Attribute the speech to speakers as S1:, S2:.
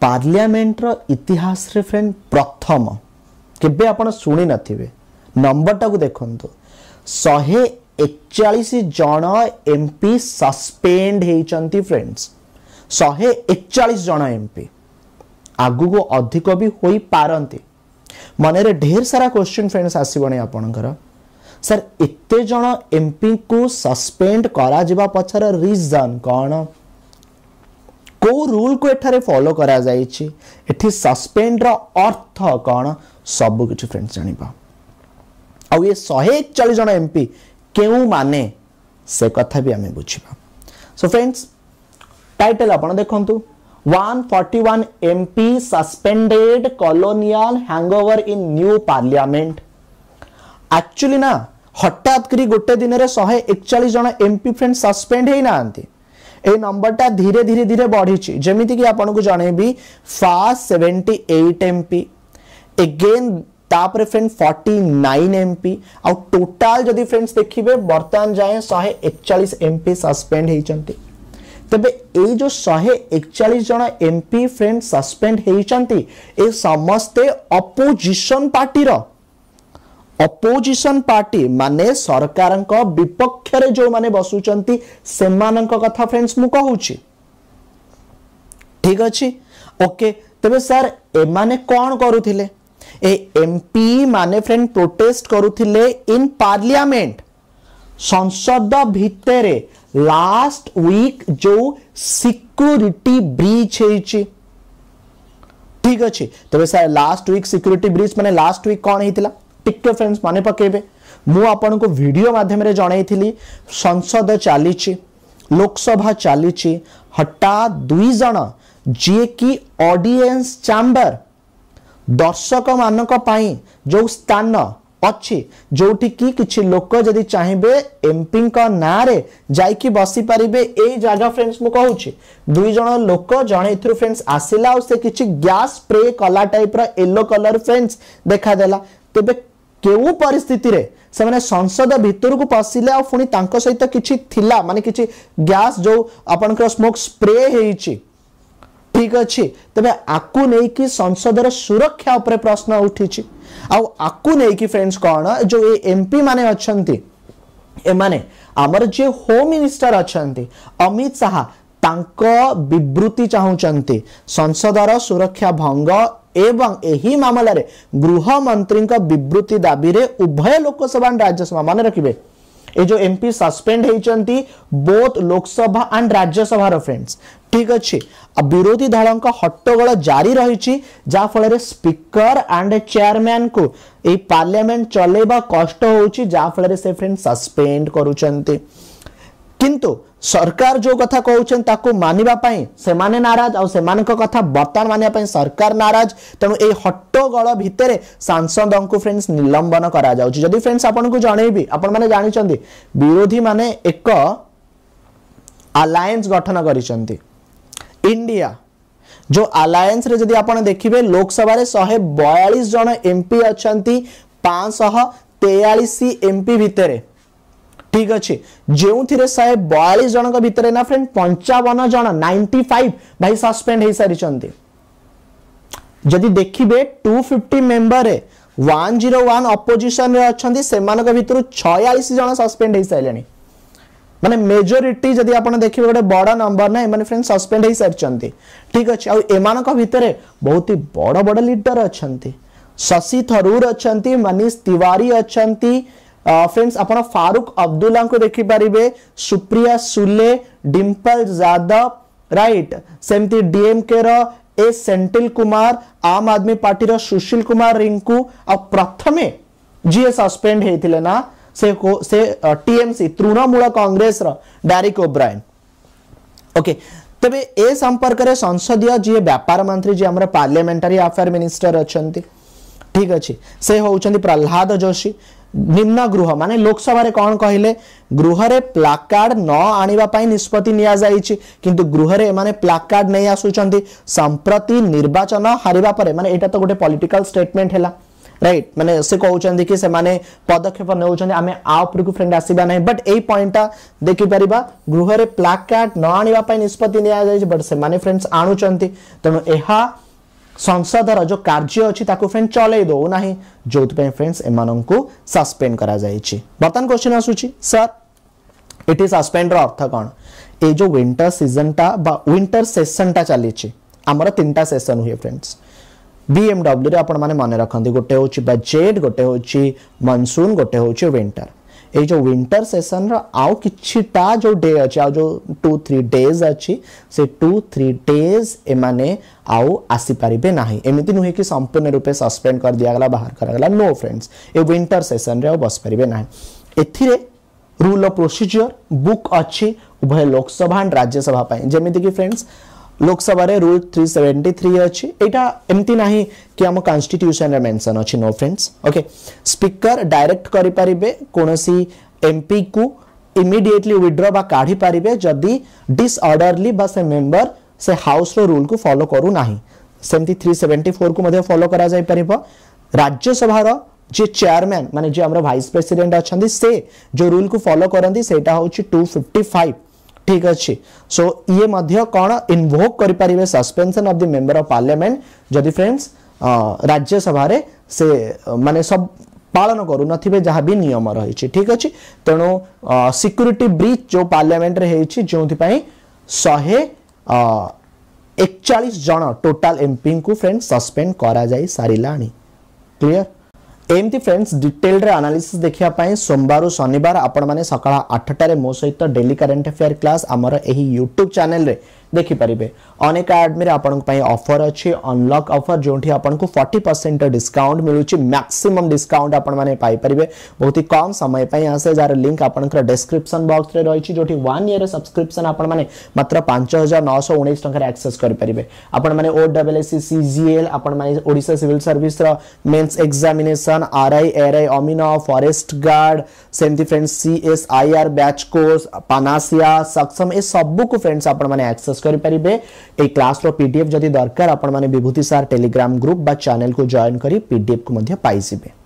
S1: पार्लियामेंटर इतिहास रे फ्रेंड प्रथम केवे आपड़ शुण नए नंबरटा को देखु शहे एक चाश जन एम पी फ्रेंड्स शहे एक चाश जन एम आग को अधिक भी हो पारती मनरे ढेर सारा क्वेश्चन फ्रेंड्स आसवनी आपणकर सर एत जन एम को सस्पेड करा पचार रिजन कौन କେଉଁ ରୁଲ୍କୁ ଏଠାରେ ଫଲୋ କରାଯାଇଛି ଏଠି ସସ୍ପେଣ୍ଡର ଅର୍ଥ କ'ଣ ସବୁକିଛି ଫ୍ରେଣ୍ଡସ୍ ଜାଣିବା ଆଉ ଏ ଶହେ ଏକଚାଳିଶ ଜଣ ଏମ୍ପି କେଉଁମାନେ ସେ କଥା ବି ଆମେ ବୁଝିବା ସୋ ଫ୍ରେଣ୍ଡସ୍ ଟାଇଟେଲ୍ ଆପଣ ଦେଖନ୍ତୁ one forty one MP suspended colonial hangover in new parliament actually ନା ହଠାତ୍ କରି ଗୋଟେ ଦିନରେ ଶହେ ଏକଚାଳିଶ ଜଣ ଏମ୍ପି ଫ୍ରେଣ୍ଡ ସସ୍ପେଣ୍ଡ ହେଇନାହାନ୍ତି ए नंबर टा धीरे धीरे धीरे बढ़ी जमीती कि आपन को जन फास्ट 78 एमपी अगेन तापर फ्रेंड 49 एमपी आ टोटल जदि फ्रेंड्स देखिबे वर्तमान जाए 141 एमपी सस्पेंड हेइचंती ତେବେ ଏଇ शहे ଶହେ ଏକଚାଳିଶ ଜଣ ଏମ୍ପି फ्रेंड ସସ୍ପେଣ୍ଡ ହେଇଛନ୍ତି ଏ ସମସ୍ତେ ଅପୋଜିସନ୍ ପାର୍ଟିର अपोजिशन पार्टी माने सरकार विपक्ष में जो मैंने बसुं से कथा फ्रेंड्स मुझे ठीक अच्छे ओके तेज सर एम कौन करुले एमपी माने फ्रेंड प्रोटेस्ट करुले इन पार्लियामेंट संसद भितर लास्ट वीक जो सिक्यूरीटी ब्रिज हो ठीक अच्छे तबे sir last week security breach माने लास्ट वीक कौन है टिके फ्रेंड्स मन पकेबे मुझे भिडियो मध्यम जनईली संसद चली लोकसभा चली हटा दुईज जी कि अडियस चैंबर दर्शक मान जो स्थान अच्छी जो कि लोक जदि चाहिए एमपी ना जा बसीपारे ये जगह फ्रेंड्स मुझे कहूँ दुईज लोक जन फ्रेंड्स आसला और किसी स्प्रे कला टाइप रेलो कलर फ्रेंड्स देखादेला तेज କେଉଁ ପରିସ୍ଥିତିରେ ସେମାନେ ସଂସଦ ଭିତରକୁ ପଶିଲେ ଆଉ ପୁଣି ତାଙ୍କ ସହିତ କିଛି ଥିଲା ମାନେ କିଛି ଗ୍ୟାସ୍ ଯେଉଁ ଆପଣଙ୍କର ସ୍ମୋକ୍ ସ୍ପ୍ରେ ହେଇଛି ଠିକ ଅଛି ତେବେ ଆକୁ ନେଇକି ସଂସଦର ସୁରକ୍ଷା ଉପରେ ପ୍ରଶ୍ନ ଉଠିଛି ଆଉ ଆକୁ ନେଇକି ଫ୍ରେଣ୍ଡସ୍ କ'ଣ ଯେଉଁ ଏ ଏମ୍ପି ମାନେ ଅଛନ୍ତି ଏମାନେ ଆମର ଯିଏ ହୋମ୍ ମିନିଷ୍ଟର ଅଛନ୍ତି ଅମିତ ଶାହା ତାଙ୍କ ବିବୃତ୍ତି ଚାହୁଁଛନ୍ତି ସଂସଦର ସୁରକ୍ଷା ଭଙ୍ଗ ଏବଂ ଏହି ମାମଲାରେ ଗୃହମନ୍ତ୍ରୀଙ୍କ ବିବୃତ୍ତି ଦାବିରେ ଉଭୟ ଲୋକସଭା ଆଣ୍ଡ ରାଜ୍ୟସଭା ମନେ ରଖିବେ ଏ ଯୋଉ ଏମ୍ପି ସସ୍ପେଣ୍ଡ ହେଇଛନ୍ତି ବୋଥ ଲୋକସଭା ଆଣ୍ଡ ରାଜ୍ୟସଭାର ଫ୍ରେଣ୍ଡସ୍ ଠିକ ଅଛି ବିରୋଧୀ ଦଳଙ୍କ ହଟ୍ଟଗୋଳ ଜାରି ରହିଛି ଯାହାଫଳରେ ସ୍ପିକର ଆଣ୍ଡ ଚେୟାରମ୍ୟାନଙ୍କୁ ଏଇ ପାର୍ଲାମେଣ୍ଟ ଚଲେଇବା କଷ୍ଟ ହେଉଛି ଯାହାଫଳରେ ସେ ଫ୍ରେଣ୍ଡ ସସ୍ପେଣ୍ଡ କରୁଛନ୍ତି କିନ୍ତୁ सरकार जो कथा कहते मानवाई से नाराज आता कथा बर्तमान मानवाई सरकार नाराज तेणु ये हट्टगोल भितर सांसद को फ्रेंड्स निलंबन करी फ्रेंड्स आपन जानते विरोधी मैंने एक आलायंस गठन कर इंडिया जो आलायंस देखिए लोकसभा शहे बयालीस लोकसभा एम पी जन एमपी तेयालीस एम एमपी भाई ठीक अच्छे जो थे शहे बयालीस जन भाई ना फ्रेंड पंचावन जन नाइंटी फाइव भाई सस्पेंड हो सारी जदि देखिए two fifty member one zero one opposition अच्छा से मतलब छयास जन सस्पेंड हो सारे मैंने मेजोरीटी जदि आप देखिए गोटे बड़ नंबर ना मैंने फ्रेंड सस्पेंड हो सारी ठीक अच्छे एम भितर बहुत ही बड़ बड़ लिडर अच्छा शशि थरूर अच्छा मनीष तिवारी अच्छा फ्रेंड्स आप फारूक अब्दुल्ला को देखिपारे सुप्रिया सुले डिंपल जादव राइट सेमती DMK S Senthil Kumar Aam Aadmi Party Sushil Kumar Rinku आ प्रथम जी सस्पेंड होते ना से को, से TMC uh, Trinamool Congress Derek O'Brien okay तबे ए संपर्क संसदीय जी व्यापार मंत्री जी आम पार्लियामेंटरी अफेयर मिनिस्टर अच्छा ঠিক আছে সে হচ্ছেন প্রহ্লাদ যোশী নিম্ন গৃহ মানে লোকসভায় কণ কহিলে গৃহরে প্লাকার্ড ন আনিবা পাই নিষ্পতি নিয়া যাইছি কিন্তু গৃহরে এমানে প্লাকার্ড নেই আসুচন্তি সম্প্রতি নির্বাচন হারিবা পরে মানে এটা তো গোটে পলিটিক্যাল স্টেটমেন্ট হেলা রাইট মানে সে কৌছেন কি সে পদক্ষেপ নেউছেন আমি আ উপরকু ফ্রেন্ড আসিবা নাই বট এই পয়েন্টটা দেখি পারিবা গৃহরে প্লাকার্ড ন আনিবা পাই নিষ্পতি নিয়া যাইছি বট সে মানে ফ্রেন্ডস আনুচন্তি তেণু ଏହା ସଂସଦର ଯେଉଁ କାର୍ଯ୍ୟ ଅଛି ତାକୁ ଫ୍ରେଣ୍ଡ ଚଲେଇ ଦେଉନାହିଁ ଯେଉଁଥିପାଇଁ ଫ୍ରେଣ୍ଡସ୍ ଏମାନଙ୍କୁ ସସ୍ପେଣ୍ଡ କରାଯାଇଛି ବର୍ତ୍ତମାନ କ୍ୱେଶ୍ଚିନ୍ ଆସୁଛି ସାର୍ ଏଠି ସସ୍ପେଣ୍ଡର ଅର୍ଥ କ'ଣ ଏ ଯେଉଁ ୱିଣ୍ଟର ସିଜନଟା ବା ୱିଣ୍ଟର ସେସନଟା ଚାଲିଛି ଆମର ତିନିଟା ସେସନ ହୁଏ ଫ୍ରେଣ୍ଡସ୍ ବିଏମ୍ଡବ୍ଲ୍ୟୁରେ ଆପଣମାନେ ମନେ ରଖନ୍ତି ଗୋଟେ ହେଉଛି ବଜେଟ୍ ଗୋଟେ ହେଉଛି ମନସୁନ୍ ଗୋଟେ ହେଉଛି ୱିଣ୍ଟର ये जो विंटर सेसन रो किटा जो डे अच्छे आज टू थ्री डेज अच्छी से टू थ्री डेज एम आसीपारे ना एमती नुहे कि संपूर्ण रूपे सस्पेड कर दिगला बाहर करा नो फ्रेंड्स ये विंटर सेसन रे बस पारे ना ए रूल अफ प्रोसीजर बुक अच्छी उभय लोकसभा एंड राज्यसभा जमीक friends Lok Sabha rule three seventy three अच्छी यहाँ एमती ना कि आम कन्स्टिट्यूशन मेनसन अच्छी नो फ्रेंड्स ओके स्पीकर डायरेक्ट करें कौन सी एमपी को इमिडिएटली विड्र काढ़ी पारे जदि डिअर्डरली मेम्बर से हाउस रो रूल को फॉलो करूना सेमती थ्री सेवेन्टी फोर को फलो कर राज्यसभा जी चेयरमैन मानते जी आम भाई प्रेसीडेट अच्छा से जो रूल को फलो करती हूँ टू फिफ्टी फाइव ठीक अच्छे सो ये मध्य कौन इनभोक করি suspension of the member of parliament parliament friends Rajya Sabha से माने सब पालन नए जहाँ भी नियम रही ठीक अच्छे तेणु सिक्यूरीटी ब्रिज जो पार्लियामेंट रे शहे एक चाश जन टोटाल एमपी को फ्रेंड्स सस्पेंड करा जाई सारिलाणी एमती फ्रेंड्स डिटेल रे आनालीसीस देखा सोमवार शनिवार आपण मैंने सका आठटे मो सहित डेली करेन्ट अफेयर क्लास आमर यही यूट्यूब चेल देखिपारे अनेक आडमी आपर अच्छी अनलक अफर जो आपको फर्टी परसेंट डिस्काउंट मिलूँ मैक्सीम डिस्काउंट आपरेंगे बहुत ही कम समय आसे जार लिंक आपंकर डेस्क्रिपन बक्स में रही जो वन इयर सब्सक्रिपन मात्र पांच हजार नौश उन्नीस टकर एक्सेस करेंगे आपओ double S C G L आपड़ा civil service mains examination R I R I अमिन forest guard same friends C S I R batch course Panacea Saksham ए सबको फ्रेंड्स आपने કરી પરিবে এই ক্লাসৰ পিডিএফ যদি দরকার আপোন মানে বিভূতি স্যার টেলিগ্রাম গ্রুপ বা চানেল কো জয়েন কৰি পিডিএফ কো মদ্য পাইজিবে